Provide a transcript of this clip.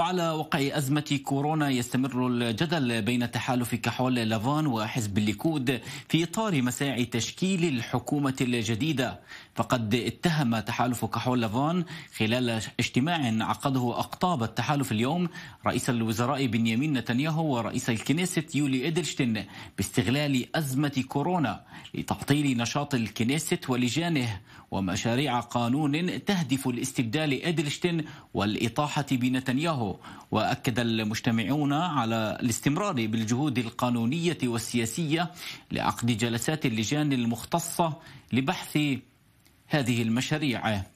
على وقع أزمة كورونا يستمر الجدل بين تحالف كحول لافان وحزب الليكود في إطار مساعي تشكيل الحكومة الجديدة فقد اتهم تحالف كحول لافان خلال اجتماع عقده أقطاب التحالف اليوم رئيس الوزراء بنيامين نتنياهو ورئيس الكنيست يولي إدلشتن باستغلال أزمة كورونا لتعطيل نشاط الكنيست ولجانه ومشاريع قانون تهدف لاستبدال إدلشتن والإطاحة بنتنياهو واكد المجتمعون على الاستمرار بالجهود القانونيه والسياسيه لعقد جلسات اللجان المختصه لبحث هذه المشاريع